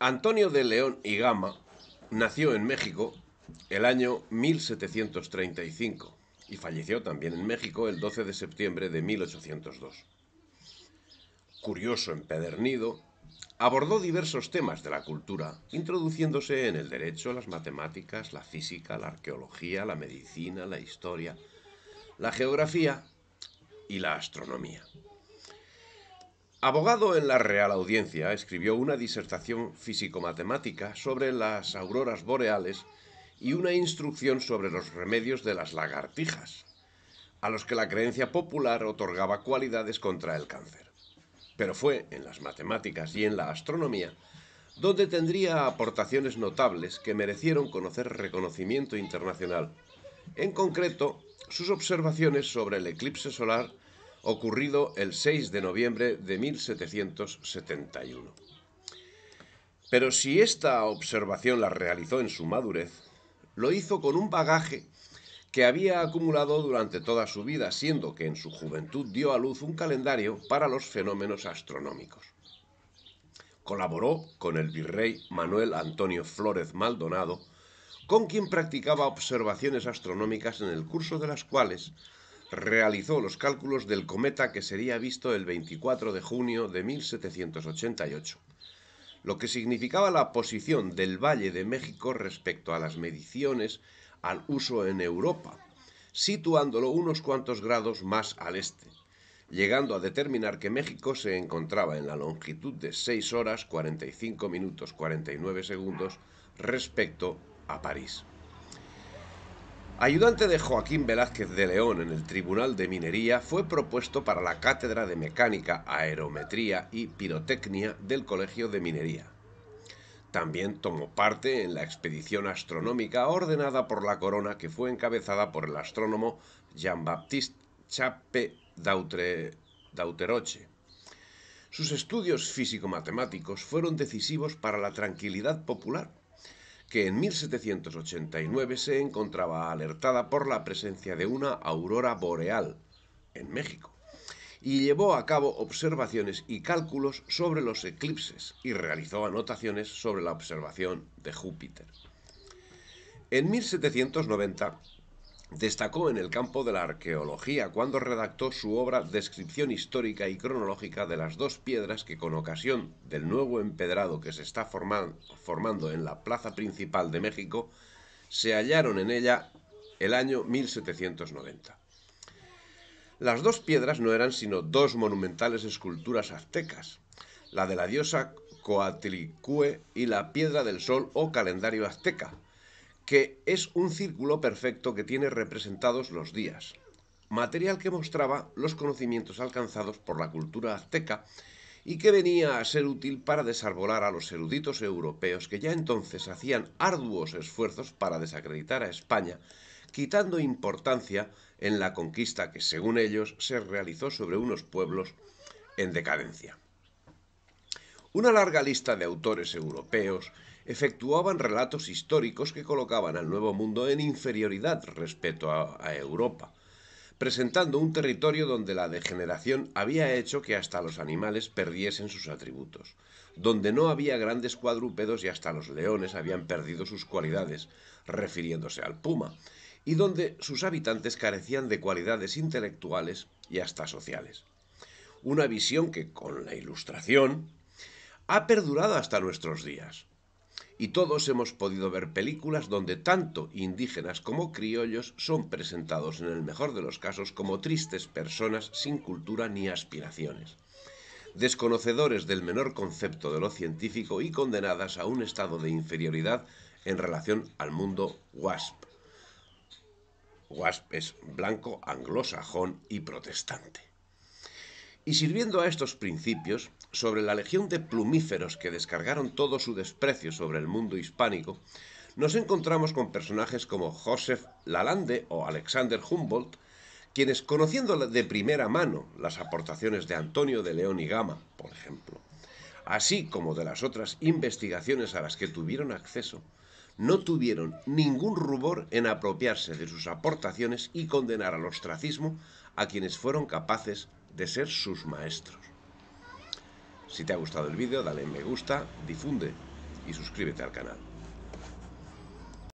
Antonio de León y Gama nació en México el año 1735 y falleció también en México el 12 de septiembre de 1802. Curioso empedernido, abordó diversos temas de la cultura, introduciéndose en el derecho, las matemáticas, la física, la arqueología, la medicina, la historia, la geografía y la astronomía. Abogado en la Real Audiencia, escribió una disertación físico-matemática sobre las auroras boreales y una instrucción sobre los remedios de las lagartijas, a los que la creencia popular otorgaba cualidades contra el cáncer. Pero fue en las matemáticas y en la astronomía donde tendría aportaciones notables que merecieron conocer reconocimiento internacional, en concreto sus observaciones sobre el eclipse solar ocurrido el 6 de noviembre de 1771. Pero si esta observación la realizó en su madurez, lo hizo con un bagaje que había acumulado durante toda su vida, siendo que en su juventud dio a luz un calendario para los fenómenos astronómicos. Colaboró con el virrey Manuel Antonio Flórez Maldonado, con quien practicaba observaciones astronómicas en el curso de las cuales realizó los cálculos del cometa que sería visto el 24 de junio de 1788, lo que significaba la posición del Valle de México respecto a las mediciones al uso en Europa, situándolo unos cuantos grados más al este, llegando a determinar que México se encontraba en la longitud de 6 horas 45 minutos 49 segundos respecto a París. Ayudante de Joaquín Velázquez de León en el Tribunal de Minería, fue propuesto para la Cátedra de Mecánica, Aerometría y Pirotecnia del Colegio de Minería. También tomó parte en la expedición astronómica ordenada por la corona que fue encabezada por el astrónomo Jean-Baptiste Chape Dauteroche. Sus estudios físico-matemáticos fueron decisivos para la tranquilidad popular que en 1789 se encontraba alertada por la presencia de una aurora boreal en México y llevó a cabo observaciones y cálculos sobre los eclipses y realizó anotaciones sobre la observación de Júpiter. En 1790, Destacó en el campo de la arqueología cuando redactó su obra Descripción histórica y cronológica de las dos piedras que con ocasión del nuevo empedrado que se está formando en la plaza principal de México se hallaron en ella el año 1790. Las dos piedras no eran sino dos monumentales esculturas aztecas, la de la diosa Coatlicue y la piedra del sol o calendario azteca, que es un círculo perfecto que tiene representados los días, material que mostraba los conocimientos alcanzados por la cultura azteca y que venía a ser útil para desarbolar a los eruditos europeos que ya entonces hacían arduos esfuerzos para desacreditar a España, quitando importancia en la conquista que, según ellos, se realizó sobre unos pueblos en decadencia. Una larga lista de autores europeos efectuaban relatos históricos que colocaban al Nuevo Mundo en inferioridad respecto a, Europa, presentando un territorio donde la degeneración había hecho que hasta los animales perdiesen sus atributos, donde no había grandes cuadrúpedos y hasta los leones habían perdido sus cualidades, refiriéndose al puma, y donde sus habitantes carecían de cualidades intelectuales y hasta sociales. Una visión que con la Ilustración ha perdurado hasta nuestros días. Y todos hemos podido ver películas donde tanto indígenas como criollos son presentados en el mejor de los casos como tristes personas sin cultura ni aspiraciones, desconocedores del menor concepto de lo científico y condenadas a un estado de inferioridad en relación al mundo WASP. WASP es blanco, anglosajón y protestante. Y sirviendo a estos principios, sobre la legión de plumíferos que descargaron todo su desprecio sobre el mundo hispánico, nos encontramos con personajes como Joseph Lalande o Alexander Humboldt, quienes conociendo de primera mano las aportaciones de Antonio de León y Gama, por ejemplo, así como de las otras investigaciones a las que tuvieron acceso, no tuvieron ningún rubor en apropiarse de sus aportaciones y condenar al ostracismo a quienes fueron capaces de ser sus maestros. Si te ha gustado el vídeo, dale me gusta, difunde y suscríbete al canal.